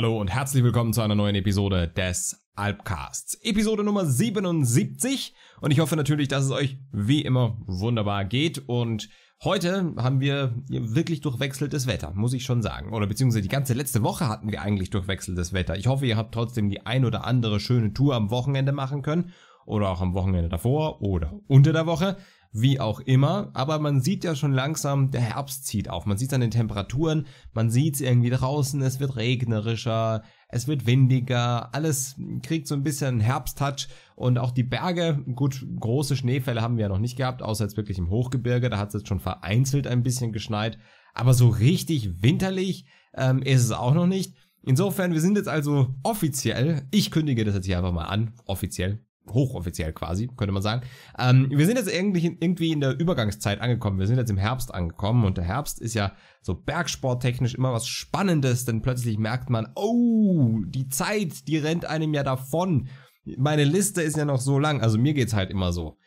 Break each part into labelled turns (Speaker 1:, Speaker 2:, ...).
Speaker 1: Hallo und herzlich willkommen zu einer neuen Episode des Alpcasts. Episode Nummer 77 und ich hoffe natürlich, dass es euch wie immer wunderbar geht und heute haben wir wirklich durchwechseltes Wetter, muss ich schon sagen. Oder beziehungsweise die ganze letzte Woche hatten wir eigentlich durchwechseltes Wetter. Ich hoffe, ihr habt trotzdem die ein oder andere schöne Tour am Wochenende machen können oder auch am Wochenende davor oder unter der Woche wie auch immer. Aber man sieht ja schon langsam, der Herbst zieht auf. Man sieht es an den Temperaturen, man sieht es irgendwie draußen, es wird regnerischer, es wird windiger, alles kriegt so ein bisschen Herbsttouch und auch die Berge, gut, große Schneefälle haben wir ja noch nicht gehabt, außer jetzt wirklich im Hochgebirge, da hat es jetzt schon vereinzelt ein bisschen geschneit, aber so richtig winterlich ähm, ist es auch noch nicht. Insofern, wir sind jetzt also offiziell, ich kündige das jetzt hier einfach mal an, offiziell, hochoffiziell quasi, könnte man sagen. Ähm, wir sind jetzt irgendwie in der Übergangszeit angekommen. Wir sind jetzt im Herbst angekommen und der Herbst ist ja so bergsporttechnisch immer was Spannendes, denn plötzlich merkt man, oh, die Zeit, die rennt einem ja davon. Meine Liste ist ja noch so lang, also mir geht's halt immer so.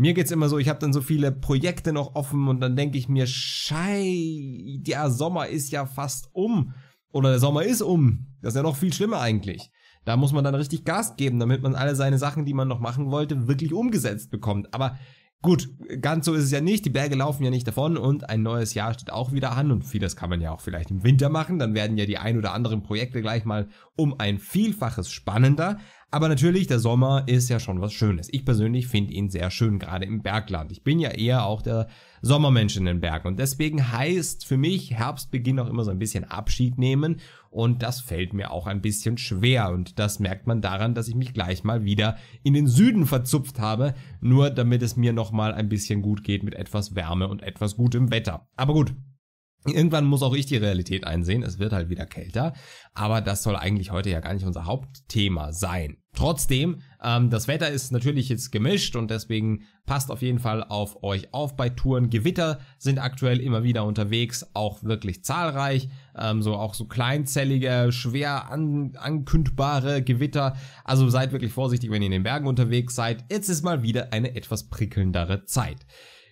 Speaker 1: Mir geht's immer so, ich habe dann so viele Projekte noch offen und dann denke ich mir, schei, der Sommer ist ja fast um. Oder der Sommer ist um. Das ist ja noch viel schlimmer eigentlich. Da muss man dann richtig Gas geben, damit man alle seine Sachen, die man noch machen wollte, wirklich umgesetzt bekommt. Aber gut, ganz so ist es ja nicht. Die Berge laufen ja nicht davon und ein neues Jahr steht auch wieder an und vieles kann man ja auch vielleicht im Winter machen. Dann werden ja die ein oder anderen Projekte gleich mal um ein Vielfaches spannender. Aber natürlich, der Sommer ist ja schon was Schönes. Ich persönlich finde ihn sehr schön, gerade im Bergland. Ich bin ja eher auch der Sommermensch in den Bergen. Und deswegen heißt für mich Herbstbeginn auch immer so ein bisschen Abschied nehmen. Und das fällt mir auch ein bisschen schwer. Und das merkt man daran, dass ich mich gleich mal wieder in den Süden verzupft habe. Nur damit es mir nochmal ein bisschen gut geht mit etwas Wärme und etwas gutem Wetter. Aber gut, Irgendwann muss auch ich die Realität einsehen, es wird halt wieder kälter, aber das soll eigentlich heute ja gar nicht unser Hauptthema sein. Trotzdem, ähm, das Wetter ist natürlich jetzt gemischt und deswegen passt auf jeden Fall auf euch auf bei Touren. Gewitter sind aktuell immer wieder unterwegs, auch wirklich zahlreich, ähm, so auch so kleinzellige, schwer an, ankündbare Gewitter. Also seid wirklich vorsichtig, wenn ihr in den Bergen unterwegs seid. Jetzt ist mal wieder eine etwas prickelndere Zeit.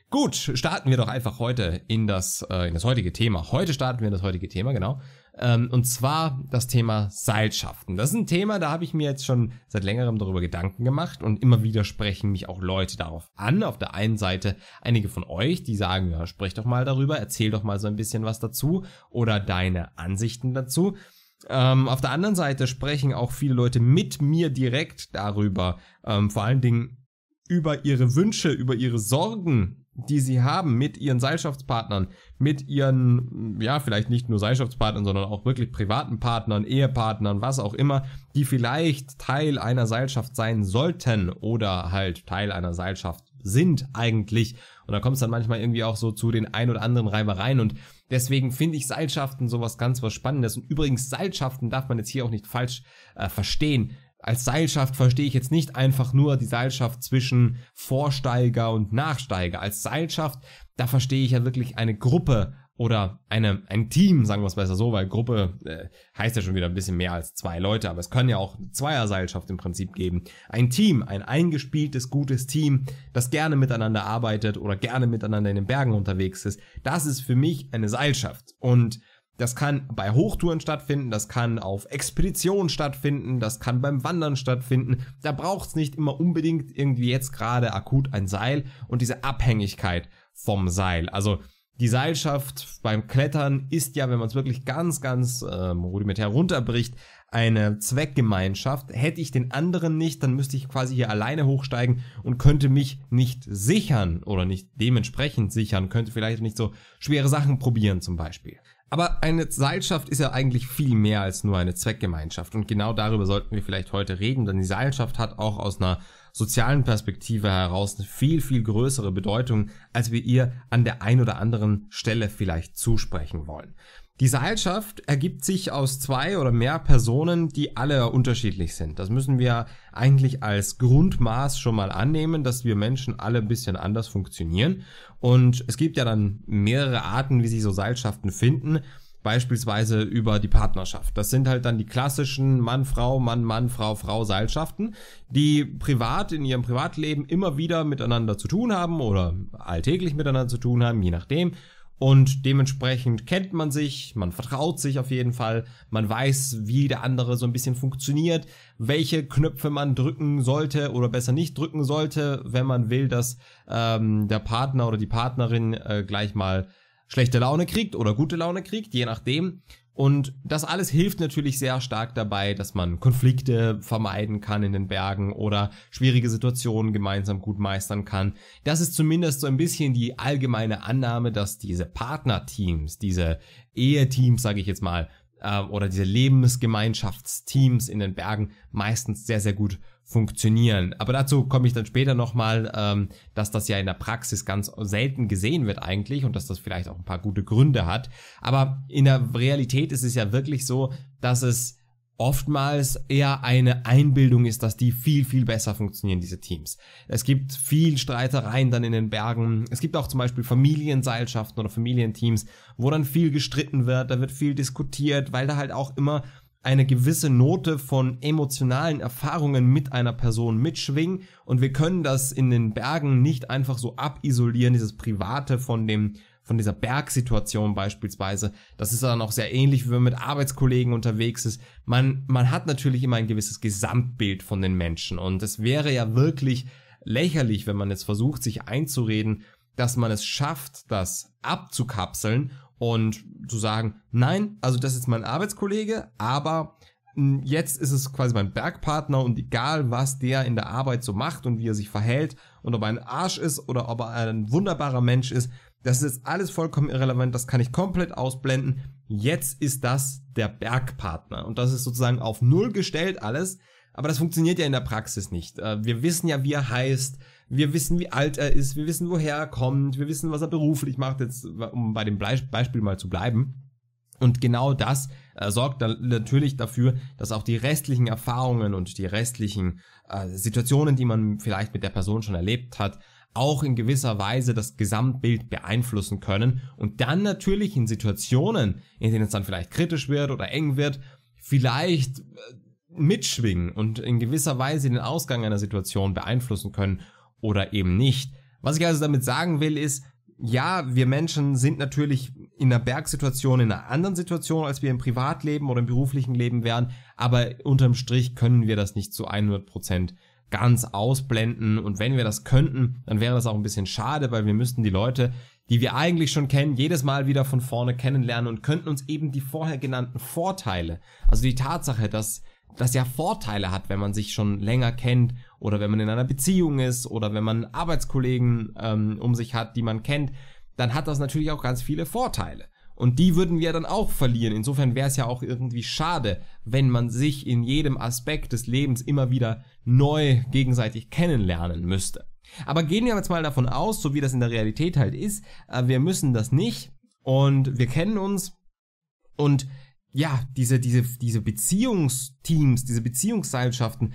Speaker 1: Gut, starten wir doch einfach heute in das, äh, in das heutige Thema. Heute starten wir in das heutige Thema, genau. Ähm, und zwar das Thema Seilschaften. Das ist ein Thema, da habe ich mir jetzt schon seit längerem darüber Gedanken gemacht und immer wieder sprechen mich auch Leute darauf an. Auf der einen Seite einige von euch, die sagen, ja, sprich doch mal darüber, erzähl doch mal so ein bisschen was dazu oder deine Ansichten dazu. Ähm, auf der anderen Seite sprechen auch viele Leute mit mir direkt darüber, ähm, vor allen Dingen über ihre Wünsche, über ihre Sorgen, die sie haben mit ihren Seilschaftspartnern, mit ihren, ja, vielleicht nicht nur Seilschaftspartnern, sondern auch wirklich privaten Partnern, Ehepartnern, was auch immer, die vielleicht Teil einer Seilschaft sein sollten oder halt Teil einer Seilschaft sind eigentlich. Und da kommt es dann manchmal irgendwie auch so zu den ein oder anderen Reibereien und deswegen finde ich Seilschaften sowas ganz was Spannendes. Und übrigens, Seilschaften darf man jetzt hier auch nicht falsch äh, verstehen. Als Seilschaft verstehe ich jetzt nicht einfach nur die Seilschaft zwischen Vorsteiger und Nachsteiger. Als Seilschaft, da verstehe ich ja wirklich eine Gruppe oder eine, ein Team, sagen wir es besser so, weil Gruppe äh, heißt ja schon wieder ein bisschen mehr als zwei Leute, aber es kann ja auch Zweierseilschaft im Prinzip geben. Ein Team, ein eingespieltes, gutes Team, das gerne miteinander arbeitet oder gerne miteinander in den Bergen unterwegs ist, das ist für mich eine Seilschaft. Und das kann bei Hochtouren stattfinden, das kann auf Expeditionen stattfinden, das kann beim Wandern stattfinden. Da braucht es nicht immer unbedingt irgendwie jetzt gerade akut ein Seil und diese Abhängigkeit vom Seil. Also die Seilschaft beim Klettern ist ja, wenn man es wirklich ganz, ganz ähm, rudimentär runterbricht, eine Zweckgemeinschaft. Hätte ich den anderen nicht, dann müsste ich quasi hier alleine hochsteigen und könnte mich nicht sichern oder nicht dementsprechend sichern, könnte vielleicht nicht so schwere Sachen probieren zum Beispiel. Aber eine Seilschaft ist ja eigentlich viel mehr als nur eine Zweckgemeinschaft. Und genau darüber sollten wir vielleicht heute reden, denn die Seilschaft hat auch aus einer sozialen Perspektive heraus eine viel, viel größere Bedeutung, als wir ihr an der ein oder anderen Stelle vielleicht zusprechen wollen. Die Seilschaft ergibt sich aus zwei oder mehr Personen, die alle unterschiedlich sind. Das müssen wir eigentlich als Grundmaß schon mal annehmen, dass wir Menschen alle ein bisschen anders funktionieren. Und es gibt ja dann mehrere Arten, wie sich so Seilschaften finden. Beispielsweise über die Partnerschaft. Das sind halt dann die klassischen Mann, Frau, Mann, Mann, Frau, Frau Seilschaften, die privat in ihrem Privatleben immer wieder miteinander zu tun haben oder alltäglich miteinander zu tun haben, je nachdem. Und dementsprechend kennt man sich, man vertraut sich auf jeden Fall, man weiß, wie der andere so ein bisschen funktioniert, welche Knöpfe man drücken sollte oder besser nicht drücken sollte, wenn man will, dass ähm, der Partner oder die Partnerin äh, gleich mal schlechte Laune kriegt oder gute Laune kriegt, je nachdem. Und das alles hilft natürlich sehr stark dabei, dass man Konflikte vermeiden kann in den Bergen oder schwierige Situationen gemeinsam gut meistern kann. Das ist zumindest so ein bisschen die allgemeine Annahme, dass diese Partnerteams, diese Eheteams, sage ich jetzt mal, äh, oder diese Lebensgemeinschaftsteams in den Bergen meistens sehr, sehr gut funktionieren. Aber dazu komme ich dann später nochmal, ähm, dass das ja in der Praxis ganz selten gesehen wird eigentlich und dass das vielleicht auch ein paar gute Gründe hat. Aber in der Realität ist es ja wirklich so, dass es oftmals eher eine Einbildung ist, dass die viel, viel besser funktionieren, diese Teams. Es gibt viel Streitereien dann in den Bergen. Es gibt auch zum Beispiel Familienseilschaften oder Familienteams, wo dann viel gestritten wird, da wird viel diskutiert, weil da halt auch immer eine gewisse Note von emotionalen Erfahrungen mit einer Person mitschwingen und wir können das in den Bergen nicht einfach so abisolieren, dieses Private von dem von dieser Bergsituation beispielsweise. Das ist dann auch sehr ähnlich, wie man mit Arbeitskollegen unterwegs ist. Man, man hat natürlich immer ein gewisses Gesamtbild von den Menschen und es wäre ja wirklich lächerlich, wenn man jetzt versucht, sich einzureden, dass man es schafft, das abzukapseln und zu sagen, nein, also das ist mein Arbeitskollege, aber hm, jetzt ist es quasi mein Bergpartner und egal, was der in der Arbeit so macht und wie er sich verhält und ob er ein Arsch ist oder ob er ein wunderbarer Mensch ist, das ist jetzt alles vollkommen irrelevant, das kann ich komplett ausblenden. Jetzt ist das der Bergpartner und das ist sozusagen auf Null gestellt alles, aber das funktioniert ja in der Praxis nicht. Äh, wir wissen ja, wie er heißt, wir wissen, wie alt er ist, wir wissen, woher er kommt, wir wissen, was er beruflich macht, jetzt um bei dem Beispiel mal zu bleiben. Und genau das äh, sorgt dann natürlich dafür, dass auch die restlichen Erfahrungen und die restlichen äh, Situationen, die man vielleicht mit der Person schon erlebt hat, auch in gewisser Weise das Gesamtbild beeinflussen können und dann natürlich in Situationen, in denen es dann vielleicht kritisch wird oder eng wird, vielleicht äh, mitschwingen und in gewisser Weise den Ausgang einer Situation beeinflussen können oder eben nicht. Was ich also damit sagen will, ist, ja, wir Menschen sind natürlich in einer Bergsituation, in einer anderen Situation, als wir im Privatleben oder im beruflichen Leben wären, aber unterm Strich können wir das nicht zu 100 Prozent ganz ausblenden. Und wenn wir das könnten, dann wäre das auch ein bisschen schade, weil wir müssten die Leute, die wir eigentlich schon kennen, jedes Mal wieder von vorne kennenlernen und könnten uns eben die vorher genannten Vorteile, also die Tatsache, dass das ja Vorteile hat, wenn man sich schon länger kennt oder wenn man in einer Beziehung ist oder wenn man Arbeitskollegen ähm, um sich hat, die man kennt, dann hat das natürlich auch ganz viele Vorteile. Und die würden wir dann auch verlieren. Insofern wäre es ja auch irgendwie schade, wenn man sich in jedem Aspekt des Lebens immer wieder neu gegenseitig kennenlernen müsste. Aber gehen wir jetzt mal davon aus, so wie das in der Realität halt ist, äh, wir müssen das nicht und wir kennen uns und ja, diese, diese, diese Beziehungsteams, diese Beziehungsseilschaften,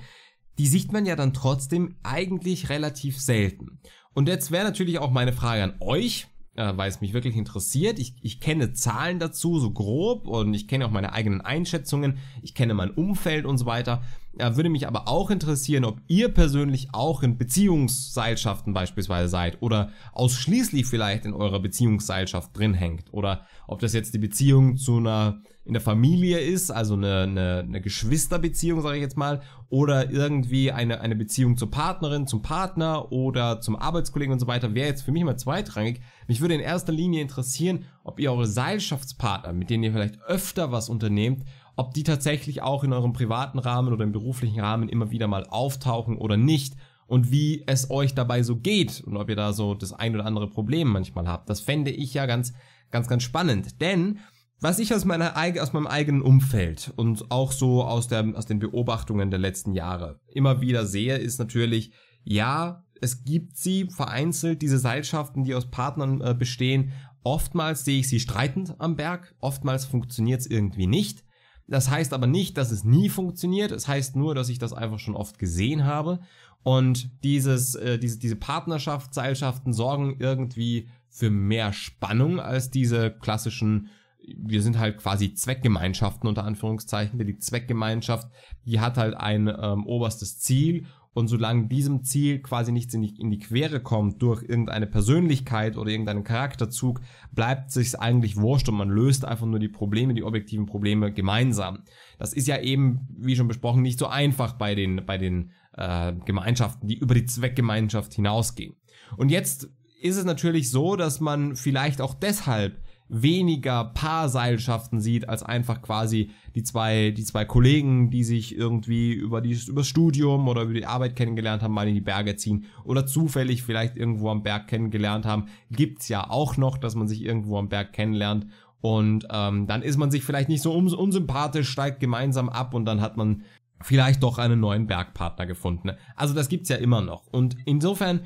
Speaker 1: die sieht man ja dann trotzdem eigentlich relativ selten. Und jetzt wäre natürlich auch meine Frage an euch, äh, weil es mich wirklich interessiert. Ich, ich kenne Zahlen dazu, so grob, und ich kenne auch meine eigenen Einschätzungen, ich kenne mein Umfeld und so weiter. Äh, würde mich aber auch interessieren, ob ihr persönlich auch in Beziehungsseilschaften beispielsweise seid oder ausschließlich vielleicht in eurer Beziehungsseilschaft drin hängt oder ob das jetzt die Beziehung zu einer in der Familie ist, also eine, eine, eine Geschwisterbeziehung, sage ich jetzt mal, oder irgendwie eine, eine Beziehung zur Partnerin, zum Partner oder zum Arbeitskollegen und so weiter, wäre jetzt für mich mal zweitrangig. Mich würde in erster Linie interessieren, ob ihr eure Seilschaftspartner, mit denen ihr vielleicht öfter was unternehmt, ob die tatsächlich auch in eurem privaten Rahmen oder im beruflichen Rahmen immer wieder mal auftauchen oder nicht und wie es euch dabei so geht und ob ihr da so das ein oder andere Problem manchmal habt. Das fände ich ja ganz, ganz, ganz spannend. Denn was ich aus, meiner, aus meinem eigenen Umfeld und auch so aus, der, aus den Beobachtungen der letzten Jahre immer wieder sehe, ist natürlich, ja, es gibt sie vereinzelt, diese Seilschaften, die aus Partnern äh, bestehen. Oftmals sehe ich sie streitend am Berg, oftmals funktioniert es irgendwie nicht. Das heißt aber nicht, dass es nie funktioniert, es das heißt nur, dass ich das einfach schon oft gesehen habe. Und dieses, äh, diese, diese Partnerschaft, Seilschaften sorgen irgendwie für mehr Spannung als diese klassischen wir sind halt quasi Zweckgemeinschaften unter Anführungszeichen, denn die Zweckgemeinschaft, die hat halt ein ähm, oberstes Ziel und solange diesem Ziel quasi nichts in die, in die Quere kommt durch irgendeine Persönlichkeit oder irgendeinen Charakterzug, bleibt sich's eigentlich wurscht und man löst einfach nur die Probleme, die objektiven Probleme gemeinsam. Das ist ja eben, wie schon besprochen, nicht so einfach bei den, bei den äh, Gemeinschaften, die über die Zweckgemeinschaft hinausgehen. Und jetzt ist es natürlich so, dass man vielleicht auch deshalb weniger Paarseilschaften sieht, als einfach quasi die zwei, die zwei Kollegen, die sich irgendwie über die, übers Studium oder über die Arbeit kennengelernt haben, mal in die Berge ziehen oder zufällig vielleicht irgendwo am Berg kennengelernt haben. Gibt's ja auch noch, dass man sich irgendwo am Berg kennenlernt und ähm, dann ist man sich vielleicht nicht so unsympathisch, steigt gemeinsam ab und dann hat man vielleicht doch einen neuen Bergpartner gefunden. Also das gibt's ja immer noch. Und insofern,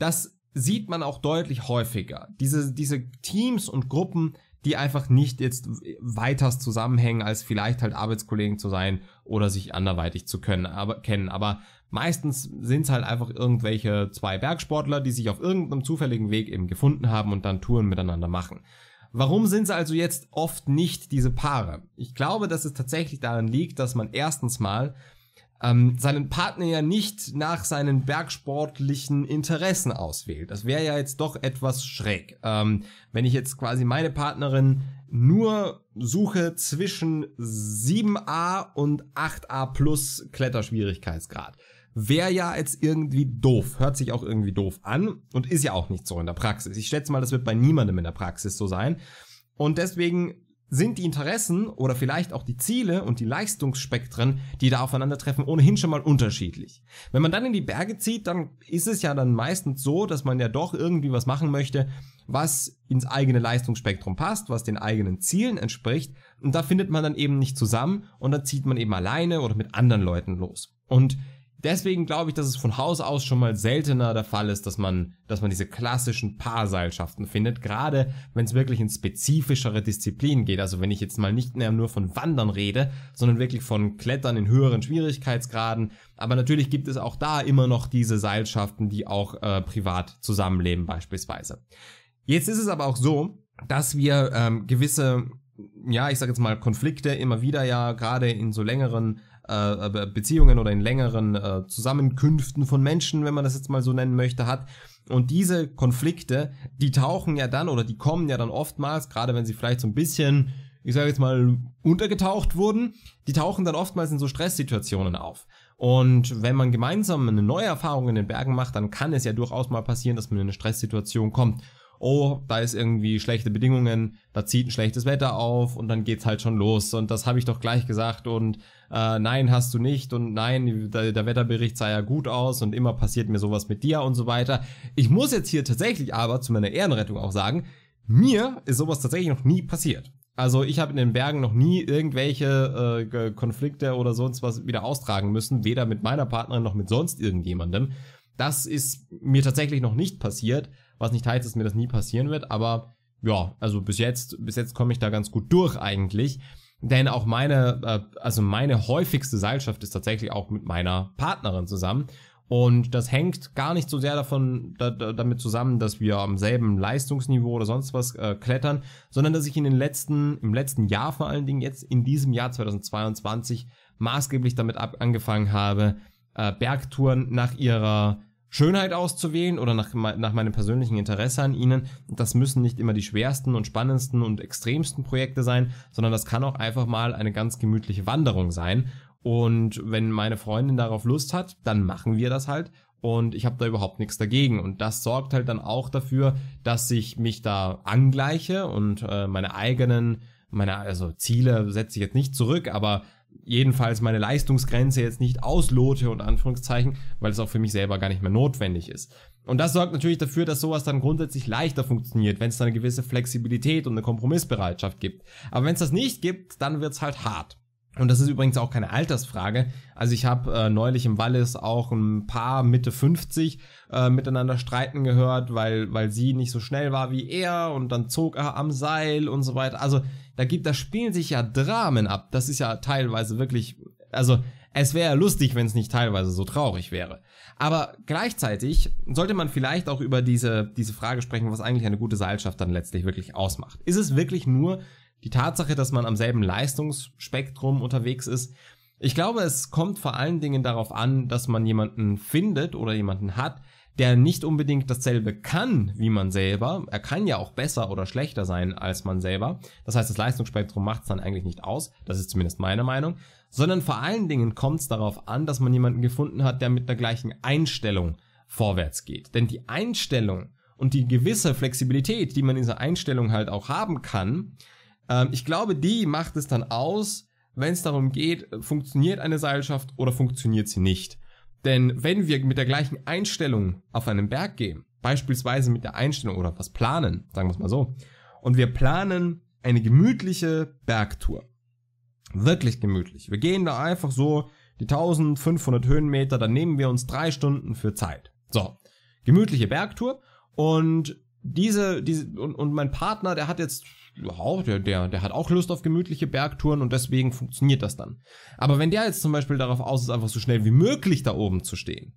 Speaker 1: das sieht man auch deutlich häufiger. Diese, diese Teams und Gruppen, die einfach nicht jetzt weiters zusammenhängen, als vielleicht halt Arbeitskollegen zu sein oder sich anderweitig zu können, aber kennen. Aber meistens sind es halt einfach irgendwelche zwei Bergsportler, die sich auf irgendeinem zufälligen Weg eben gefunden haben und dann Touren miteinander machen. Warum sind es also jetzt oft nicht diese Paare? Ich glaube, dass es tatsächlich daran liegt, dass man erstens mal ähm, seinen Partner ja nicht nach seinen bergsportlichen Interessen auswählt. Das wäre ja jetzt doch etwas schräg. Ähm, wenn ich jetzt quasi meine Partnerin nur suche zwischen 7a und 8a plus Kletterschwierigkeitsgrad. Wäre ja jetzt irgendwie doof, hört sich auch irgendwie doof an und ist ja auch nicht so in der Praxis. Ich schätze mal, das wird bei niemandem in der Praxis so sein. Und deswegen sind die Interessen oder vielleicht auch die Ziele und die Leistungsspektren, die da aufeinandertreffen, ohnehin schon mal unterschiedlich. Wenn man dann in die Berge zieht, dann ist es ja dann meistens so, dass man ja doch irgendwie was machen möchte, was ins eigene Leistungsspektrum passt, was den eigenen Zielen entspricht. Und da findet man dann eben nicht zusammen und dann zieht man eben alleine oder mit anderen Leuten los. Und Deswegen glaube ich, dass es von Haus aus schon mal seltener der Fall ist, dass man, dass man diese klassischen Paarseilschaften findet, gerade wenn es wirklich in spezifischere Disziplinen geht. Also wenn ich jetzt mal nicht mehr nur von Wandern rede, sondern wirklich von Klettern in höheren Schwierigkeitsgraden. Aber natürlich gibt es auch da immer noch diese Seilschaften, die auch äh, privat zusammenleben beispielsweise. Jetzt ist es aber auch so, dass wir ähm, gewisse ja, ich sage jetzt mal, Konflikte immer wieder ja gerade in so längeren äh, äh, Beziehungen oder in längeren äh, Zusammenkünften von Menschen, wenn man das jetzt mal so nennen möchte, hat. Und diese Konflikte, die tauchen ja dann oder die kommen ja dann oftmals, gerade wenn sie vielleicht so ein bisschen, ich sage jetzt mal, untergetaucht wurden, die tauchen dann oftmals in so Stresssituationen auf. Und wenn man gemeinsam eine neue Erfahrung in den Bergen macht, dann kann es ja durchaus mal passieren, dass man in eine Stresssituation kommt oh, da ist irgendwie schlechte Bedingungen, da zieht ein schlechtes Wetter auf und dann geht's halt schon los und das habe ich doch gleich gesagt und äh, nein, hast du nicht und nein, der, der Wetterbericht sah ja gut aus und immer passiert mir sowas mit dir und so weiter. Ich muss jetzt hier tatsächlich aber zu meiner Ehrenrettung auch sagen, mir ist sowas tatsächlich noch nie passiert. Also ich habe in den Bergen noch nie irgendwelche äh, Konflikte oder sonst was wieder austragen müssen, weder mit meiner Partnerin noch mit sonst irgendjemandem. Das ist mir tatsächlich noch nicht passiert, was nicht heißt, dass mir das nie passieren wird, aber ja, also bis jetzt, bis jetzt komme ich da ganz gut durch eigentlich. Denn auch meine, äh, also meine häufigste Seilschaft ist tatsächlich auch mit meiner Partnerin zusammen. Und das hängt gar nicht so sehr davon, da, da, damit zusammen, dass wir am selben Leistungsniveau oder sonst was äh, klettern, sondern dass ich in den letzten, im letzten Jahr vor allen Dingen jetzt in diesem Jahr 2022 maßgeblich damit ab angefangen habe, äh, Bergtouren nach ihrer Schönheit auszuwählen oder nach, nach meinem persönlichen Interesse an ihnen. Das müssen nicht immer die schwersten und spannendsten und extremsten Projekte sein, sondern das kann auch einfach mal eine ganz gemütliche Wanderung sein. Und wenn meine Freundin darauf Lust hat, dann machen wir das halt. Und ich habe da überhaupt nichts dagegen. Und das sorgt halt dann auch dafür, dass ich mich da angleiche und äh, meine eigenen, meine, also Ziele setze ich jetzt nicht zurück, aber jedenfalls meine Leistungsgrenze jetzt nicht auslote und Anführungszeichen, weil es auch für mich selber gar nicht mehr notwendig ist. Und das sorgt natürlich dafür, dass sowas dann grundsätzlich leichter funktioniert, wenn es da eine gewisse Flexibilität und eine Kompromissbereitschaft gibt. Aber wenn es das nicht gibt, dann wird's halt hart. Und das ist übrigens auch keine Altersfrage. Also ich habe äh, neulich im Wallis auch ein paar Mitte 50 äh, miteinander streiten gehört, weil, weil sie nicht so schnell war wie er und dann zog er am Seil und so weiter. Also da gibt, da spielen sich ja Dramen ab. Das ist ja teilweise wirklich, also es wäre lustig, wenn es nicht teilweise so traurig wäre. Aber gleichzeitig sollte man vielleicht auch über diese, diese Frage sprechen, was eigentlich eine gute Seilschaft dann letztlich wirklich ausmacht. Ist es wirklich nur die Tatsache, dass man am selben Leistungsspektrum unterwegs ist. Ich glaube, es kommt vor allen Dingen darauf an, dass man jemanden findet oder jemanden hat, der nicht unbedingt dasselbe kann wie man selber. Er kann ja auch besser oder schlechter sein als man selber. Das heißt, das Leistungsspektrum macht es dann eigentlich nicht aus. Das ist zumindest meine Meinung. Sondern vor allen Dingen kommt es darauf an, dass man jemanden gefunden hat, der mit der gleichen Einstellung vorwärts geht. Denn die Einstellung und die gewisse Flexibilität, die man in dieser Einstellung halt auch haben kann, ähm, ich glaube, die macht es dann aus, wenn es darum geht, äh, funktioniert eine Seilschaft oder funktioniert sie nicht. Denn wenn wir mit der gleichen Einstellung auf einen Berg gehen, beispielsweise mit der Einstellung oder was planen, sagen wir es mal so, und wir planen eine gemütliche Bergtour. Wirklich gemütlich. Wir gehen da einfach so die 1500 Höhenmeter, dann nehmen wir uns drei Stunden für Zeit. So, gemütliche Bergtour und diese, diese und, und mein Partner, der hat jetzt, auch, der, der, der hat auch Lust auf gemütliche Bergtouren und deswegen funktioniert das dann. Aber wenn der jetzt zum Beispiel darauf aus ist, einfach so schnell wie möglich da oben zu stehen,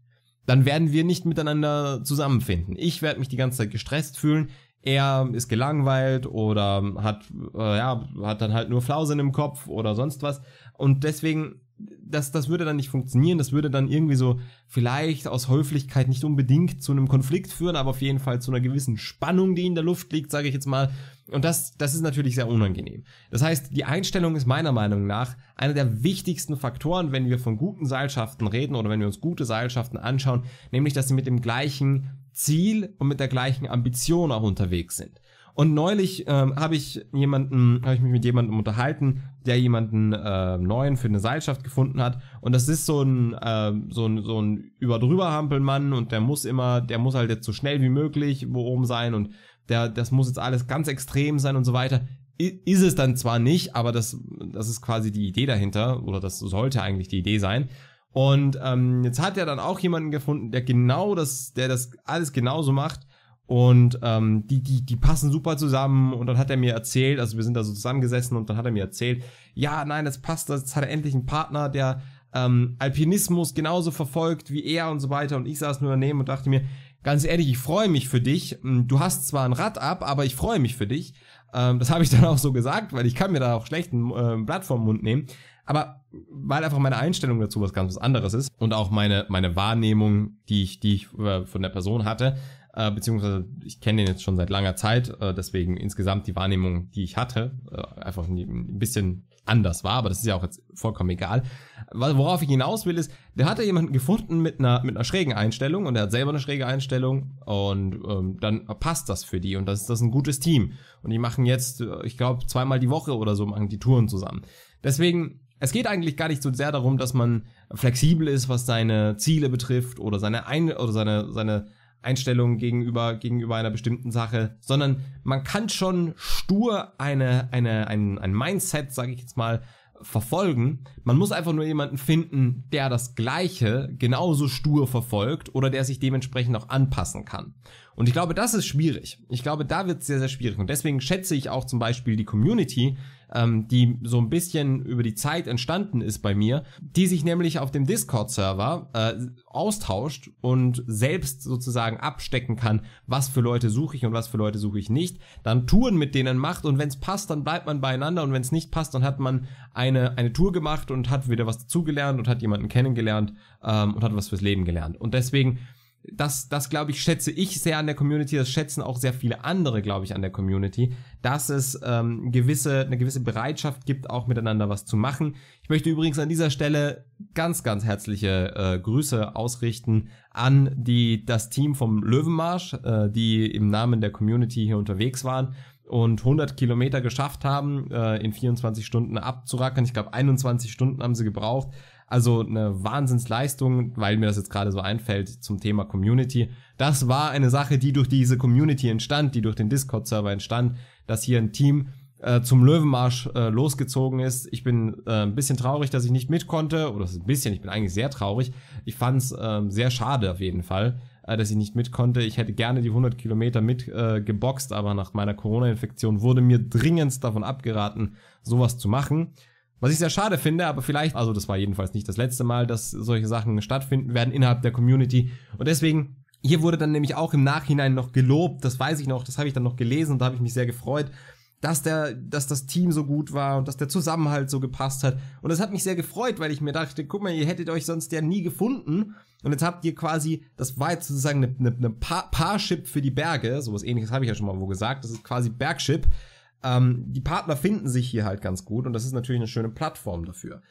Speaker 1: dann werden wir nicht miteinander zusammenfinden. Ich werde mich die ganze Zeit gestresst fühlen. Er ist gelangweilt oder hat, äh, ja, hat dann halt nur Flausen im Kopf oder sonst was. Und deswegen das, das würde dann nicht funktionieren, das würde dann irgendwie so vielleicht aus Häuflichkeit nicht unbedingt zu einem Konflikt führen, aber auf jeden Fall zu einer gewissen Spannung, die in der Luft liegt, sage ich jetzt mal. Und das, das ist natürlich sehr unangenehm. Das heißt, die Einstellung ist meiner Meinung nach einer der wichtigsten Faktoren, wenn wir von guten Seilschaften reden oder wenn wir uns gute Seilschaften anschauen, nämlich dass sie mit dem gleichen Ziel und mit der gleichen Ambition auch unterwegs sind. Und neulich ähm, habe ich jemanden, habe ich mich mit jemandem unterhalten, der jemanden äh, neuen für eine Seilschaft gefunden hat. Und das ist so ein, äh, so ein, so ein Überdrüberhampelmann und der muss immer, der muss halt jetzt so schnell wie möglich wo oben sein und der, das muss jetzt alles ganz extrem sein und so weiter. I ist es dann zwar nicht, aber das, das ist quasi die Idee dahinter, oder das sollte eigentlich die Idee sein. Und ähm, jetzt hat er dann auch jemanden gefunden, der genau das, der das alles genauso macht und ähm, die, die, die passen super zusammen. Und dann hat er mir erzählt, also wir sind da so zusammengesessen und dann hat er mir erzählt, ja, nein, das passt, jetzt hat er endlich einen Partner, der ähm, Alpinismus genauso verfolgt wie er und so weiter. Und ich saß nur daneben und dachte mir, ganz ehrlich, ich freue mich für dich. Hm, du hast zwar ein Rad ab, aber ich freue mich für dich. Ähm, das habe ich dann auch so gesagt, weil ich kann mir da auch schlecht ein äh, Blatt vom Mund nehmen. Aber weil einfach meine Einstellung dazu was ganz was anderes ist und auch meine, meine Wahrnehmung, die ich, die ich äh, von der Person hatte, äh, beziehungsweise ich kenne den jetzt schon seit langer Zeit, äh, deswegen insgesamt die Wahrnehmung, die ich hatte, äh, einfach ein bisschen anders war, aber das ist ja auch jetzt vollkommen egal. Worauf ich hinaus will ist, der hat ja jemanden gefunden mit einer, mit einer schrägen Einstellung und er hat selber eine schräge Einstellung und ähm, dann passt das für die und das ist das ein gutes Team. Und die machen jetzt, äh, ich glaube, zweimal die Woche oder so machen die Touren zusammen. Deswegen, es geht eigentlich gar nicht so sehr darum, dass man flexibel ist, was seine Ziele betrifft oder seine Ein oder seine, seine Einstellung gegenüber, gegenüber einer bestimmten Sache, sondern man kann schon stur eine, eine, ein, ein Mindset, sage ich jetzt mal, verfolgen. Man muss einfach nur jemanden finden, der das Gleiche genauso stur verfolgt oder der sich dementsprechend auch anpassen kann. Und ich glaube, das ist schwierig. Ich glaube, da wird es sehr, sehr schwierig. Und deswegen schätze ich auch zum Beispiel die Community ähm, die so ein bisschen über die Zeit entstanden ist bei mir, die sich nämlich auf dem Discord-Server äh, austauscht und selbst sozusagen abstecken kann, was für Leute suche ich und was für Leute suche ich nicht, dann Touren mit denen macht und wenn es passt, dann bleibt man beieinander und wenn es nicht passt, dann hat man eine, eine Tour gemacht und hat wieder was dazugelernt und hat jemanden kennengelernt ähm, und hat was fürs Leben gelernt. Und deswegen das, das glaube ich, schätze ich sehr an der Community, das schätzen auch sehr viele andere, glaube ich, an der Community, dass es ähm, gewisse, eine gewisse Bereitschaft gibt, auch miteinander was zu machen. Ich möchte übrigens an dieser Stelle ganz, ganz herzliche äh, Grüße ausrichten an die, das Team vom Löwenmarsch, äh, die im Namen der Community hier unterwegs waren und 100 Kilometer geschafft haben, äh, in 24 Stunden abzurackern. Ich glaube, 21 Stunden haben sie gebraucht. Also eine Wahnsinnsleistung, weil mir das jetzt gerade so einfällt zum Thema Community. Das war eine Sache, die durch diese Community entstand, die durch den Discord-Server entstand, dass hier ein Team äh, zum Löwenmarsch äh, losgezogen ist. Ich bin äh, ein bisschen traurig, dass ich nicht mit konnte. Oder ein bisschen, ich bin eigentlich sehr traurig. Ich fand es ähm, sehr schade auf jeden Fall, äh, dass ich nicht mit konnte. Ich hätte gerne die 100 Kilometer mitgeboxt, äh, aber nach meiner Corona-Infektion wurde mir dringendst davon abgeraten, sowas zu machen. Was ich sehr schade finde, aber vielleicht, also das war jedenfalls nicht das letzte Mal, dass solche Sachen stattfinden werden innerhalb der Community. Und deswegen, hier wurde dann nämlich auch im Nachhinein noch gelobt, das weiß ich noch, das habe ich dann noch gelesen und da habe ich mich sehr gefreut, dass der, dass das Team so gut war und dass der Zusammenhalt so gepasst hat. Und das hat mich sehr gefreut, weil ich mir dachte, guck mal, ihr hättet euch sonst ja nie gefunden. Und jetzt habt ihr quasi, das war jetzt sozusagen eine, eine, eine Parship für die Berge, sowas ähnliches habe ich ja schon mal wo gesagt, das ist quasi Bergship. Ähm, die Partner finden sich hier halt ganz gut und das ist natürlich eine schöne Plattform dafür.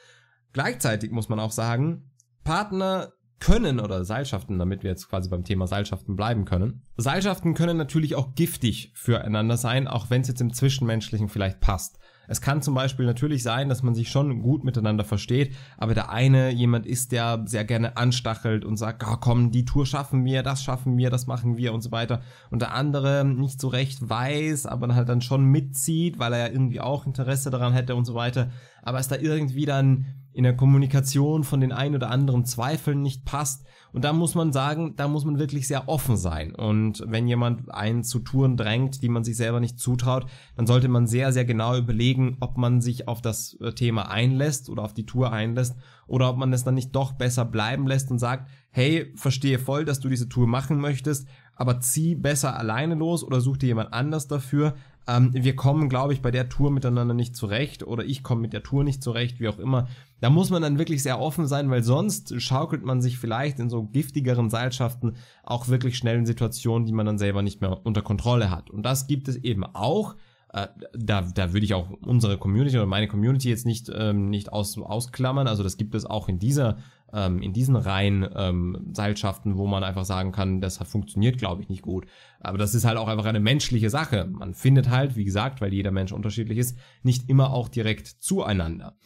Speaker 1: Gleichzeitig muss man auch sagen, Partner können oder Seilschaften, damit wir jetzt quasi beim Thema Seilschaften bleiben können. Seilschaften können natürlich auch giftig füreinander sein, auch wenn es jetzt im Zwischenmenschlichen vielleicht passt. Es kann zum Beispiel natürlich sein, dass man sich schon gut miteinander versteht, aber der eine jemand ist, der sehr gerne anstachelt und sagt, oh, komm, die Tour schaffen wir, das schaffen wir, das machen wir und so weiter. Und der andere nicht so recht weiß, aber halt dann schon mitzieht, weil er ja irgendwie auch Interesse daran hätte und so weiter aber es da irgendwie dann in der Kommunikation von den ein oder anderen Zweifeln nicht passt. Und da muss man sagen, da muss man wirklich sehr offen sein. Und wenn jemand einen zu Touren drängt, die man sich selber nicht zutraut, dann sollte man sehr, sehr genau überlegen, ob man sich auf das äh, Thema einlässt oder auf die Tour einlässt oder ob man es dann nicht doch besser bleiben lässt und sagt, hey, verstehe voll, dass du diese Tour machen möchtest, aber zieh besser alleine los oder such dir jemand anders dafür, ähm, wir kommen, glaube ich, bei der Tour miteinander nicht zurecht oder ich komme mit der Tour nicht zurecht, wie auch immer. Da muss man dann wirklich sehr offen sein, weil sonst schaukelt man sich vielleicht in so giftigeren Seilschaften auch wirklich schnell in Situationen, die man dann selber nicht mehr unter Kontrolle hat. Und das gibt es eben auch. Äh, da, da würde ich auch unsere Community oder meine Community jetzt nicht, ähm, nicht aus, ausklammern. Also das gibt es auch in dieser ähm, in diesen Reihen ähm, Seilschaften, wo man einfach sagen kann, das hat funktioniert, glaube ich, nicht gut. Aber das ist halt auch einfach eine menschliche Sache. Man findet halt, wie gesagt, weil jeder Mensch unterschiedlich ist, nicht immer auch direkt zueinander.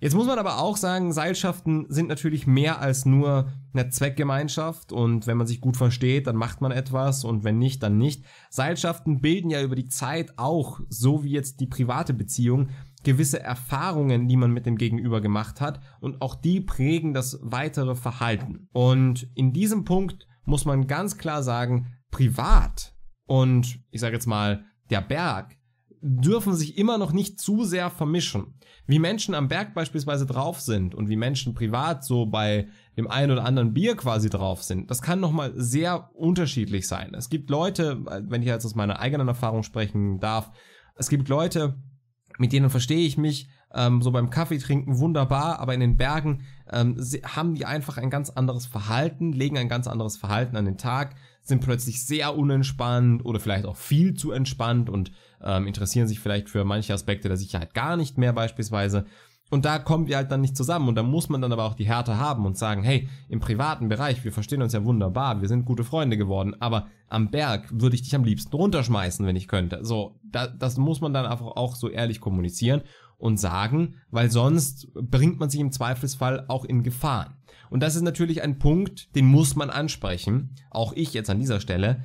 Speaker 1: Jetzt muss man aber auch sagen, Seilschaften sind natürlich mehr als nur eine Zweckgemeinschaft und wenn man sich gut versteht, dann macht man etwas und wenn nicht, dann nicht. Seilschaften bilden ja über die Zeit auch, so wie jetzt die private Beziehung, gewisse Erfahrungen, die man mit dem Gegenüber gemacht hat und auch die prägen das weitere Verhalten. Und in diesem Punkt muss man ganz klar sagen, privat und ich sage jetzt mal der Berg dürfen sich immer noch nicht zu sehr vermischen. Wie Menschen am Berg beispielsweise drauf sind und wie Menschen privat so bei dem einen oder anderen Bier quasi drauf sind, das kann nochmal sehr unterschiedlich sein. Es gibt Leute, wenn ich jetzt aus meiner eigenen Erfahrung sprechen darf, es gibt Leute, mit denen verstehe ich mich ähm, so beim Kaffee trinken wunderbar, aber in den Bergen ähm, haben die einfach ein ganz anderes Verhalten, legen ein ganz anderes Verhalten an den Tag, sind plötzlich sehr unentspannt oder vielleicht auch viel zu entspannt und ähm, interessieren sich vielleicht für manche Aspekte der Sicherheit gar nicht mehr beispielsweise. Und da kommen wir halt dann nicht zusammen. Und da muss man dann aber auch die Härte haben und sagen, hey, im privaten Bereich, wir verstehen uns ja wunderbar, wir sind gute Freunde geworden, aber am Berg würde ich dich am liebsten runterschmeißen, wenn ich könnte. So, da, das muss man dann einfach auch so ehrlich kommunizieren und sagen, weil sonst bringt man sich im Zweifelsfall auch in Gefahren. Und das ist natürlich ein Punkt, den muss man ansprechen. Auch ich jetzt an dieser Stelle.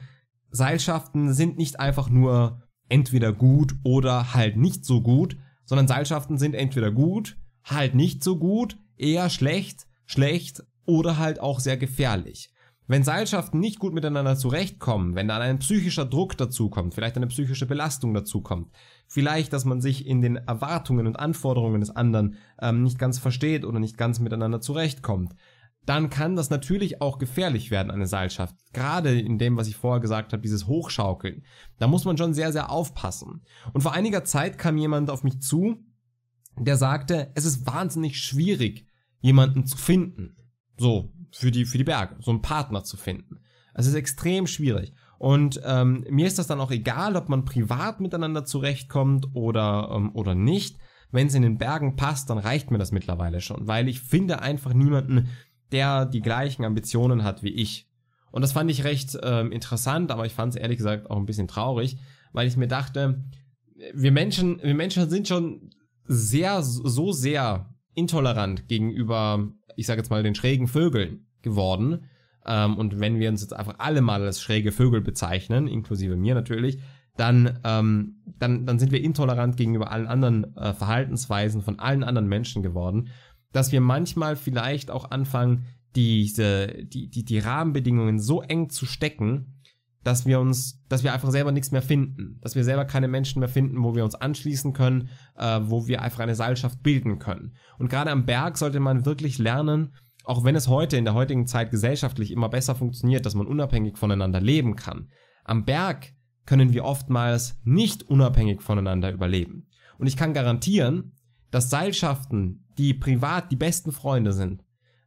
Speaker 1: Seilschaften sind nicht einfach nur entweder gut oder halt nicht so gut, sondern Seilschaften sind entweder gut, halt nicht so gut, eher schlecht, schlecht oder halt auch sehr gefährlich. Wenn Seilschaften nicht gut miteinander zurechtkommen, wenn dann ein psychischer Druck dazukommt, vielleicht eine psychische Belastung dazukommt, vielleicht, dass man sich in den Erwartungen und Anforderungen des anderen ähm, nicht ganz versteht oder nicht ganz miteinander zurechtkommt, dann kann das natürlich auch gefährlich werden, eine Seilschaft. Gerade in dem, was ich vorher gesagt habe, dieses Hochschaukeln. Da muss man schon sehr, sehr aufpassen. Und vor einiger Zeit kam jemand auf mich zu, der sagte, es ist wahnsinnig schwierig, jemanden zu finden. So, für die, für die Berge, so einen Partner zu finden. Es ist extrem schwierig. Und ähm, mir ist das dann auch egal, ob man privat miteinander zurechtkommt oder, ähm, oder nicht. Wenn es in den Bergen passt, dann reicht mir das mittlerweile schon, weil ich finde einfach niemanden, der die gleichen Ambitionen hat wie ich. Und das fand ich recht ähm, interessant, aber ich fand es ehrlich gesagt auch ein bisschen traurig, weil ich mir dachte, wir Menschen, wir Menschen sind schon sehr, so sehr intolerant gegenüber, ich sage jetzt mal, den schrägen Vögeln geworden. Ähm, und wenn wir uns jetzt einfach alle mal als schräge Vögel bezeichnen, inklusive mir natürlich, dann, ähm, dann, dann sind wir intolerant gegenüber allen anderen äh, Verhaltensweisen von allen anderen Menschen geworden dass wir manchmal vielleicht auch anfangen, diese, die, die, die Rahmenbedingungen so eng zu stecken, dass wir uns, dass wir einfach selber nichts mehr finden, dass wir selber keine Menschen mehr finden, wo wir uns anschließen können, äh, wo wir einfach eine Seilschaft bilden können. Und gerade am Berg sollte man wirklich lernen, auch wenn es heute in der heutigen Zeit gesellschaftlich immer besser funktioniert, dass man unabhängig voneinander leben kann. Am Berg können wir oftmals nicht unabhängig voneinander überleben. Und ich kann garantieren, dass Seilschaften, die privat die besten Freunde sind,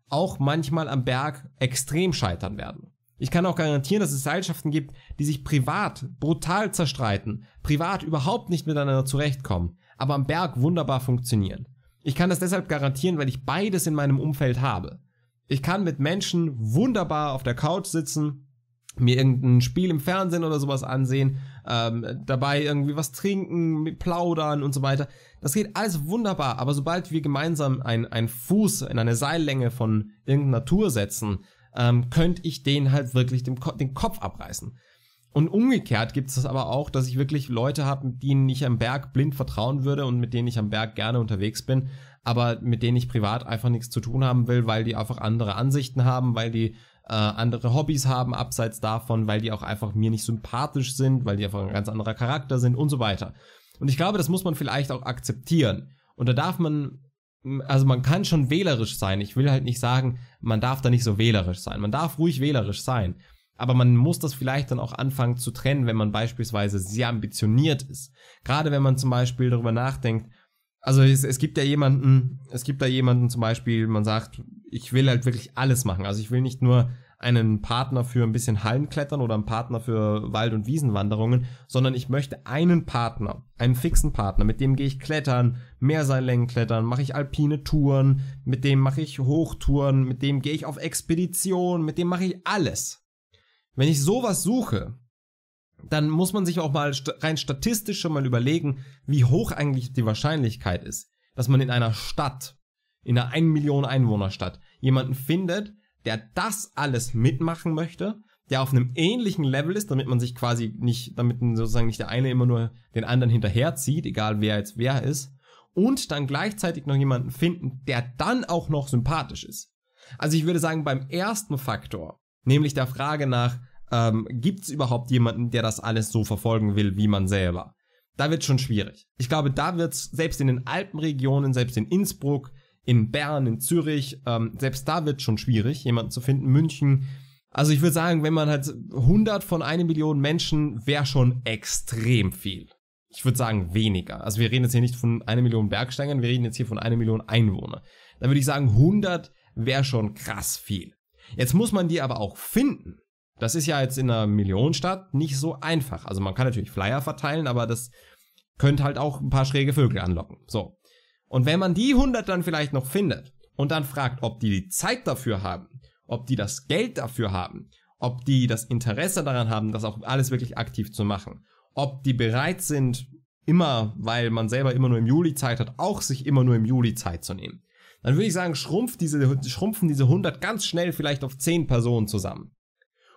Speaker 1: auch manchmal am Berg extrem scheitern werden. Ich kann auch garantieren, dass es Seilschaften gibt, die sich privat brutal zerstreiten, privat überhaupt nicht miteinander zurechtkommen, aber am Berg wunderbar funktionieren. Ich kann das deshalb garantieren, weil ich beides in meinem Umfeld habe. Ich kann mit Menschen wunderbar auf der Couch sitzen, mir irgendein Spiel im Fernsehen oder sowas ansehen, ähm, dabei irgendwie was trinken, plaudern und so weiter. Das geht alles wunderbar, aber sobald wir gemeinsam einen Fuß in eine Seillänge von irgendeiner Tour setzen, ähm, könnte ich den halt wirklich den, Ko den Kopf abreißen. Und umgekehrt gibt es das aber auch, dass ich wirklich Leute habe, denen ich am Berg blind vertrauen würde und mit denen ich am Berg gerne unterwegs bin, aber mit denen ich privat einfach nichts zu tun haben will, weil die einfach andere Ansichten haben, weil die äh, andere Hobbys haben, abseits davon, weil die auch einfach mir nicht sympathisch sind, weil die einfach ein ganz anderer Charakter sind und so weiter. Und ich glaube, das muss man vielleicht auch akzeptieren. Und da darf man, also man kann schon wählerisch sein. Ich will halt nicht sagen, man darf da nicht so wählerisch sein. Man darf ruhig wählerisch sein. Aber man muss das vielleicht dann auch anfangen zu trennen, wenn man beispielsweise sehr ambitioniert ist. Gerade wenn man zum Beispiel darüber nachdenkt, also es, es gibt ja jemanden, es gibt da jemanden zum Beispiel, man sagt, ich will halt wirklich alles machen. Also ich will nicht nur einen Partner für ein bisschen Hallenklettern oder einen Partner für Wald- und Wiesenwanderungen, sondern ich möchte einen Partner, einen fixen Partner, mit dem gehe ich klettern, Meerseillängen klettern, mache ich alpine Touren, mit dem mache ich Hochtouren, mit dem gehe ich auf Expedition, mit dem mache ich alles. Wenn ich sowas suche, dann muss man sich auch mal rein statistisch schon mal überlegen, wie hoch eigentlich die Wahrscheinlichkeit ist, dass man in einer Stadt, in einer 1 Million Einwohner Stadt, jemanden findet, der das alles mitmachen möchte, der auf einem ähnlichen Level ist, damit man sich quasi nicht, damit sozusagen nicht der eine immer nur den anderen hinterherzieht, egal wer jetzt wer ist, und dann gleichzeitig noch jemanden finden, der dann auch noch sympathisch ist. Also ich würde sagen, beim ersten Faktor, nämlich der Frage nach, ähm, gibt es überhaupt jemanden, der das alles so verfolgen will wie man selber? Da wird schon schwierig. Ich glaube, da wird's selbst in den Alpenregionen, selbst in Innsbruck, in Bern, in Zürich, ähm, selbst da wird schon schwierig, jemanden zu finden. München. Also ich würde sagen, wenn man halt 100 von 1 Million Menschen, wäre schon extrem viel. Ich würde sagen weniger. Also wir reden jetzt hier nicht von 1 Million Bergsteigern, wir reden jetzt hier von 1 Million Einwohner. Da würde ich sagen, 100 wäre schon krass viel. Jetzt muss man die aber auch finden. Das ist ja jetzt in einer Millionenstadt nicht so einfach. Also man kann natürlich Flyer verteilen, aber das könnte halt auch ein paar schräge Vögel anlocken. So. Und wenn man die 100 dann vielleicht noch findet und dann fragt, ob die die Zeit dafür haben, ob die das Geld dafür haben, ob die das Interesse daran haben, das auch alles wirklich aktiv zu machen, ob die bereit sind, immer, weil man selber immer nur im Juli Zeit hat, auch sich immer nur im Juli Zeit zu nehmen. Dann würde ich sagen, schrumpft diese, schrumpfen diese 100 ganz schnell vielleicht auf 10 Personen zusammen.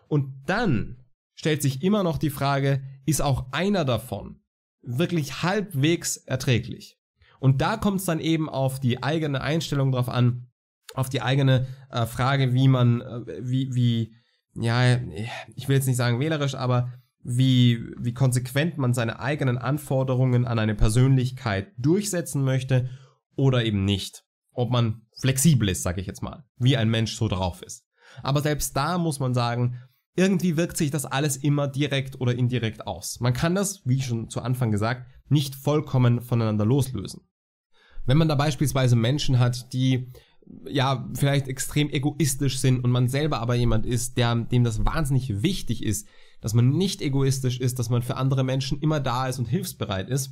Speaker 1: Und dann stellt sich immer noch die Frage, ist auch einer davon wirklich halbwegs erträglich? Und da kommt es dann eben auf die eigene Einstellung drauf an, auf die eigene äh, Frage, wie man, äh, wie, wie, ja, ich will jetzt nicht sagen wählerisch, aber wie, wie konsequent man seine eigenen Anforderungen an eine Persönlichkeit durchsetzen möchte oder eben nicht. Ob man flexibel ist, sage ich jetzt mal, wie ein Mensch so drauf ist. Aber selbst da muss man sagen, irgendwie wirkt sich das alles immer direkt oder indirekt aus. Man kann das, wie schon zu Anfang gesagt, nicht vollkommen voneinander loslösen. Wenn man da beispielsweise Menschen hat, die ja vielleicht extrem egoistisch sind und man selber aber jemand ist, der, dem das wahnsinnig wichtig ist, dass man nicht egoistisch ist, dass man für andere Menschen immer da ist und hilfsbereit ist,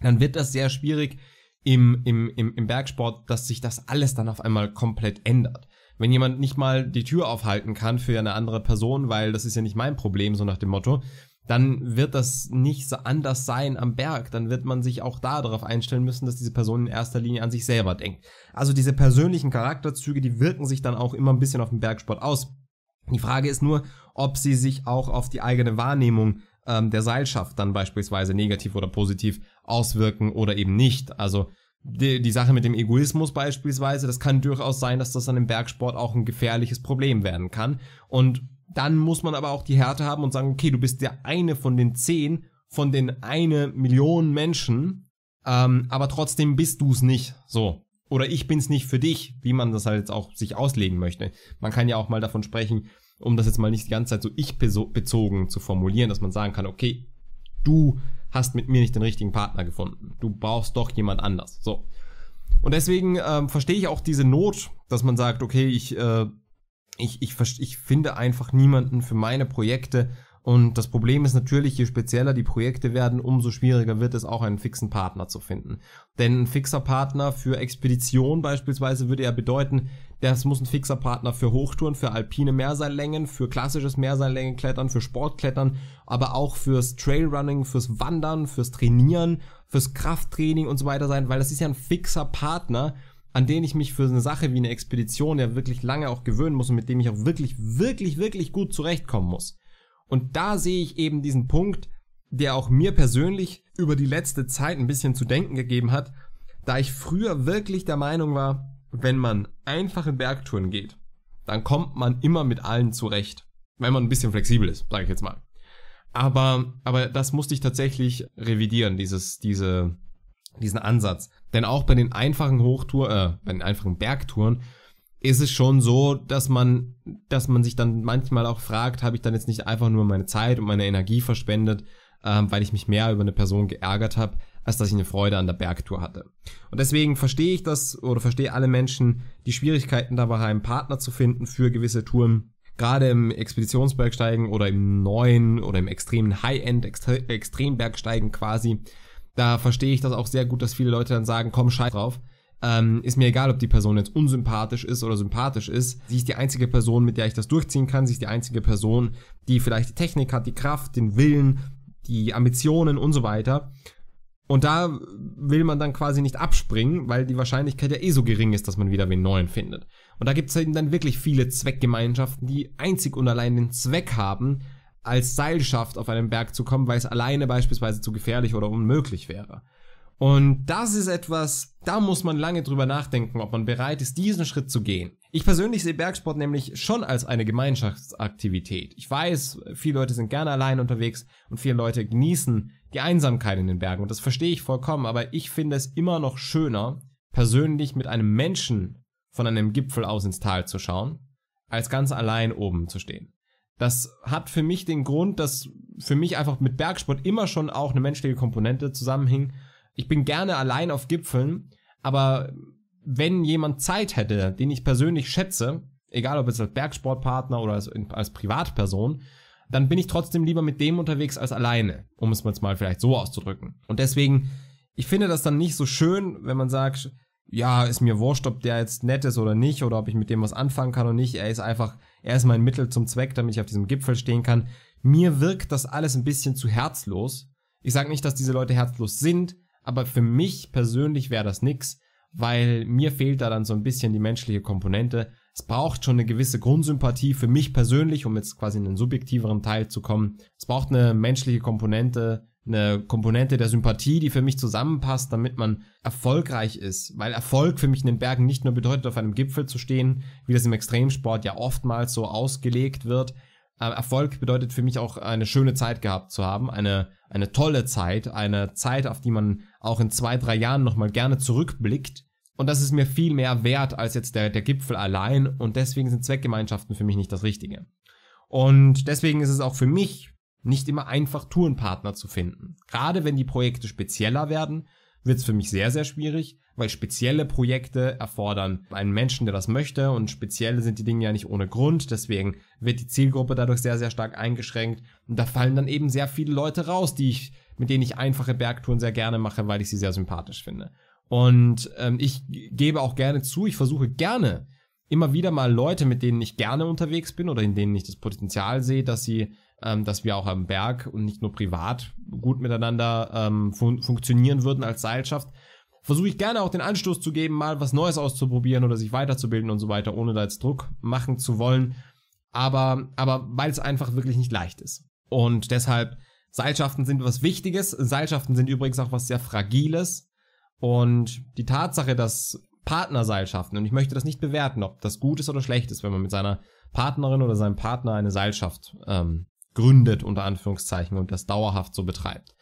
Speaker 1: dann wird das sehr schwierig im, im, im, im Bergsport, dass sich das alles dann auf einmal komplett ändert wenn jemand nicht mal die Tür aufhalten kann für eine andere Person, weil das ist ja nicht mein Problem, so nach dem Motto, dann wird das nicht so anders sein am Berg. Dann wird man sich auch da darauf einstellen müssen, dass diese Person in erster Linie an sich selber denkt. Also diese persönlichen Charakterzüge, die wirken sich dann auch immer ein bisschen auf den Bergsport aus. Die Frage ist nur, ob sie sich auch auf die eigene Wahrnehmung ähm, der Seilschaft dann beispielsweise negativ oder positiv auswirken oder eben nicht. Also die, die Sache mit dem Egoismus beispielsweise, das kann durchaus sein, dass das dann im Bergsport auch ein gefährliches Problem werden kann. Und dann muss man aber auch die Härte haben und sagen, okay, du bist der eine von den zehn, von den eine Million Menschen, ähm, aber trotzdem bist du es nicht. So. Oder ich bin es nicht für dich, wie man das halt jetzt auch sich auslegen möchte. Man kann ja auch mal davon sprechen, um das jetzt mal nicht die ganze Zeit so ich bezogen zu formulieren, dass man sagen kann, okay, du hast mit mir nicht den richtigen Partner gefunden. Du brauchst doch jemand anders. So. Und deswegen ähm, verstehe ich auch diese Not, dass man sagt, okay, ich, äh, ich, ich, ich finde einfach niemanden für meine Projekte, und das Problem ist natürlich, je spezieller die Projekte werden, umso schwieriger wird es auch einen fixen Partner zu finden. Denn ein fixer Partner für Expedition beispielsweise würde ja bedeuten, das muss ein fixer Partner für Hochtouren, für alpine Meerseillängen, für klassisches Meerseillängenklettern, für Sportklettern, aber auch fürs Trailrunning, fürs Wandern, fürs Trainieren, fürs Krafttraining und so weiter sein, weil das ist ja ein fixer Partner, an den ich mich für eine Sache wie eine Expedition ja wirklich lange auch gewöhnen muss und mit dem ich auch wirklich, wirklich, wirklich gut zurechtkommen muss. Und da sehe ich eben diesen Punkt, der auch mir persönlich über die letzte Zeit ein bisschen zu denken gegeben hat, da ich früher wirklich der Meinung war, wenn man einfache Bergtouren geht, dann kommt man immer mit allen zurecht, wenn man ein bisschen flexibel ist, sage ich jetzt mal. Aber, aber das musste ich tatsächlich revidieren, dieses, diese, diesen Ansatz. Denn auch bei den einfachen Hochtouren, äh, bei den einfachen Bergtouren ist es schon so, dass man, dass man sich dann manchmal auch fragt, habe ich dann jetzt nicht einfach nur meine Zeit und meine Energie verschwendet, ähm, weil ich mich mehr über eine Person geärgert habe, als dass ich eine Freude an der Bergtour hatte. Und deswegen verstehe ich das oder verstehe alle Menschen, die Schwierigkeiten dabei einen Partner zu finden für gewisse Touren. Gerade im Expeditionsbergsteigen oder im neuen oder im extremen High-End, Extrembergsteigen quasi, da verstehe ich das auch sehr gut, dass viele Leute dann sagen, komm, scheiß drauf, ähm, ist mir egal, ob die Person jetzt unsympathisch ist oder sympathisch ist. Sie ist die einzige Person, mit der ich das durchziehen kann. Sie ist die einzige Person, die vielleicht die Technik hat, die Kraft, den Willen, die Ambitionen und so weiter. Und da will man dann quasi nicht abspringen, weil die Wahrscheinlichkeit ja eh so gering ist, dass man wieder wen neuen findet. Und da gibt es eben dann wirklich viele Zweckgemeinschaften, die einzig und allein den Zweck haben, als Seilschaft auf einen Berg zu kommen, weil es alleine beispielsweise zu gefährlich oder unmöglich wäre. Und das ist etwas, da muss man lange drüber nachdenken, ob man bereit ist, diesen Schritt zu gehen. Ich persönlich sehe Bergsport nämlich schon als eine Gemeinschaftsaktivität. Ich weiß, viele Leute sind gerne allein unterwegs und viele Leute genießen die Einsamkeit in den Bergen und das verstehe ich vollkommen, aber ich finde es immer noch schöner, persönlich mit einem Menschen von einem Gipfel aus ins Tal zu schauen, als ganz allein oben zu stehen. Das hat für mich den Grund, dass für mich einfach mit Bergsport immer schon auch eine menschliche Komponente zusammenhing ich bin gerne allein auf Gipfeln, aber wenn jemand Zeit hätte, den ich persönlich schätze, egal ob jetzt als Bergsportpartner oder als, als Privatperson, dann bin ich trotzdem lieber mit dem unterwegs als alleine, um es jetzt mal vielleicht so auszudrücken. Und deswegen, ich finde das dann nicht so schön, wenn man sagt, ja, ist mir wurscht, ob der jetzt nett ist oder nicht, oder ob ich mit dem was anfangen kann oder nicht. Er ist einfach, er ist mein Mittel zum Zweck, damit ich auf diesem Gipfel stehen kann. Mir wirkt das alles ein bisschen zu herzlos. Ich sage nicht, dass diese Leute herzlos sind, aber für mich persönlich wäre das nix, weil mir fehlt da dann so ein bisschen die menschliche Komponente. Es braucht schon eine gewisse Grundsympathie für mich persönlich, um jetzt quasi in einen subjektiveren Teil zu kommen. Es braucht eine menschliche Komponente, eine Komponente der Sympathie, die für mich zusammenpasst, damit man erfolgreich ist. Weil Erfolg für mich in den Bergen nicht nur bedeutet, auf einem Gipfel zu stehen, wie das im Extremsport ja oftmals so ausgelegt wird, äh, Erfolg bedeutet für mich auch eine schöne Zeit gehabt zu haben, eine, eine tolle Zeit, eine Zeit, auf die man auch in zwei, drei Jahren nochmal gerne zurückblickt. Und das ist mir viel mehr wert als jetzt der, der Gipfel allein und deswegen sind Zweckgemeinschaften für mich nicht das Richtige. Und deswegen ist es auch für mich nicht immer einfach, Tourenpartner zu finden. Gerade wenn die Projekte spezieller werden, wird es für mich sehr, sehr schwierig, weil spezielle Projekte erfordern einen Menschen, der das möchte und spezielle sind die Dinge ja nicht ohne Grund. Deswegen wird die Zielgruppe dadurch sehr, sehr stark eingeschränkt und da fallen dann eben sehr viele Leute raus, die ich, mit denen ich einfache Bergtouren sehr gerne mache, weil ich sie sehr sympathisch finde. Und ähm, ich gebe auch gerne zu, ich versuche gerne immer wieder mal Leute, mit denen ich gerne unterwegs bin oder in denen ich das Potenzial sehe, dass sie ähm, dass wir auch am Berg und nicht nur privat gut miteinander ähm, fun funktionieren würden als Seilschaft, versuche ich gerne auch den Anstoß zu geben, mal was Neues auszuprobieren oder sich weiterzubilden und so weiter, ohne da jetzt Druck machen zu wollen. Aber, aber weil es einfach wirklich nicht leicht ist. Und deshalb, Seilschaften sind was Wichtiges. Seilschaften sind übrigens auch was sehr Fragiles. Und die Tatsache, dass Partnerseilschaften, und ich möchte das nicht bewerten, ob das gut ist oder schlecht ist, wenn man mit seiner Partnerin oder seinem Partner eine Seilschaft ähm, gründet, unter Anführungszeichen, und das dauerhaft so betreibt.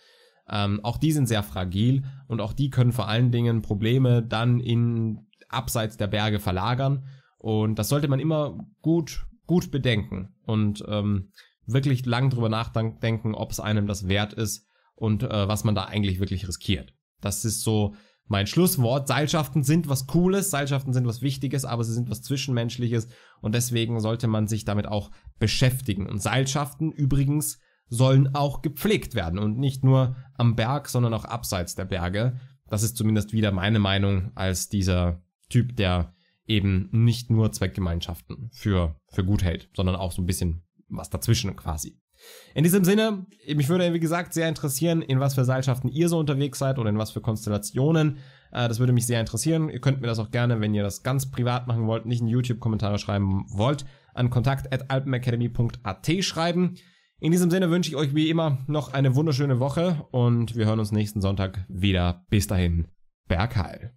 Speaker 1: Ähm, auch die sind sehr fragil und auch die können vor allen Dingen Probleme dann in abseits der Berge verlagern. Und das sollte man immer gut, gut bedenken und ähm, wirklich lang drüber nachdenken, ob es einem das wert ist und äh, was man da eigentlich wirklich riskiert. Das ist so mein Schlusswort. Seilschaften sind was Cooles, Seilschaften sind was Wichtiges, aber sie sind was Zwischenmenschliches und deswegen sollte man sich damit auch beschäftigen. Und Seilschaften übrigens sollen auch gepflegt werden und nicht nur am Berg, sondern auch abseits der Berge. Das ist zumindest wieder meine Meinung als dieser Typ, der eben nicht nur Zweckgemeinschaften für, für gut hält, sondern auch so ein bisschen was dazwischen quasi. In diesem Sinne, mich würde, wie gesagt, sehr interessieren, in was für Seilschaften ihr so unterwegs seid oder in was für Konstellationen. Äh, das würde mich sehr interessieren. Ihr könnt mir das auch gerne, wenn ihr das ganz privat machen wollt, nicht in YouTube-Kommentare schreiben wollt, an kontakt.alpenacademy.at schreiben. In diesem Sinne wünsche ich euch wie immer noch eine wunderschöne Woche und wir hören uns nächsten Sonntag wieder. Bis dahin, Bergheil.